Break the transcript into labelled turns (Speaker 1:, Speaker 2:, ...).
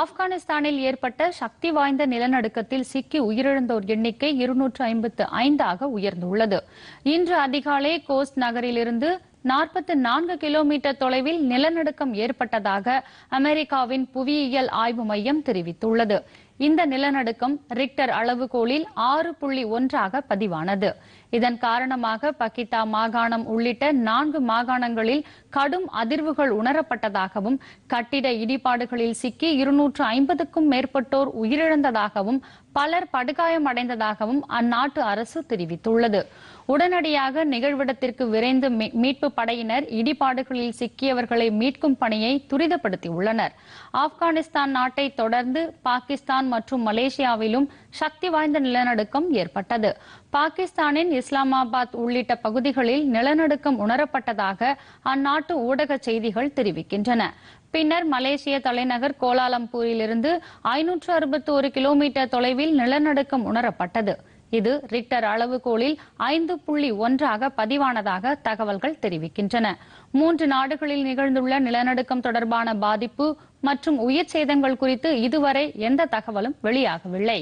Speaker 1: ஆப்கானிஸ்தானில் ஏற்பட்ட சக்தி வாய்ந்த நிலநடுக்கத்தில் சிக்கி உயிரிழந்தோர் எண்ணிக்கை இருநூற்று ஐம்பத்து ஐந்தாக உயர்ந்துள்ளது இன்று அதிகாலை கோஸ்ட் நகரிலிருந்து நாற்பத்து நான்கு கிலோமீட்டர் தொலைவில் நிலநடுக்கம் ஏற்பட்டதாக அமெரிக்காவின் புவியியல் ஆய்வு மையம் தெரிவித்துள்ளது இந்த நிலநடுக்கம் ரிக்டர் அளவுகோலில் ஆறு புள்ளி ஒன்றாக பதிவானது இதன் காரணமாக பக்கித்தா மாகாணம் உள்ளிட்ட நான்கு மாகாணங்களில் கடும் அதிர்வுகள் உணரப்பட்டதாகவும் கட்டிட இடிபாடுகளில் சிக்கி இருநூற்று ஐம்பதுக்கும் மேற்பட்டோர் உயிரிழந்ததாகவும் பலர் படுகாயமடைந்ததாகவும் அந்நாட்டு அரசு தெரிவித்துள்ளது உடனடியாக நிகழ்விடத்திற்கு விரைந்து மீட்பு படையினர் இடிபாடுகளில் சிக்கியவர்களை மீட்கும் பணியை துரிதப்படுத்தியுள்ளனர் ஆப்கானிஸ்தான் நாட்டை தொடர்ந்து பாகிஸ்தான் பாகிஸ்தான் மற்றும் மலேசியாவிலும் சக்தி வாய்ந்த நிலநடுக்கம் ஏற்பட்டது பாகிஸ்தானின் இஸ்லாமாபாத் உள்ளிட்ட பகுதிகளில் நிலநடுக்கம் உணரப்பட்டதாக அந்நாட்டு ஊடக செய்திகள் தெரிவிக்கின்றன பின்னர் மலேசிய தலைநகர் கோலாலம்பூரிலிருந்து ஐநூற்று அறுபத்தி ஒரு கிலோமீட்டர் தொலைவில் நிலநடுக்கம் உணரப்பட்டது இது ரிக்டர் அளவுகோலில் ஐந்து புள்ளி ஒன்றாக பதிவானதாக தகவல்கள் தெரிவிக்கின்றன மூன்று நாடுகளில் நிகழ்ந்துள்ள நிலநடுக்கம் தொடர்பான பாதிப்பு மற்றும் உயிர் சேதங்கள் குறித்து இதுவரை எந்த தகவலும் வெளியாகவில்லை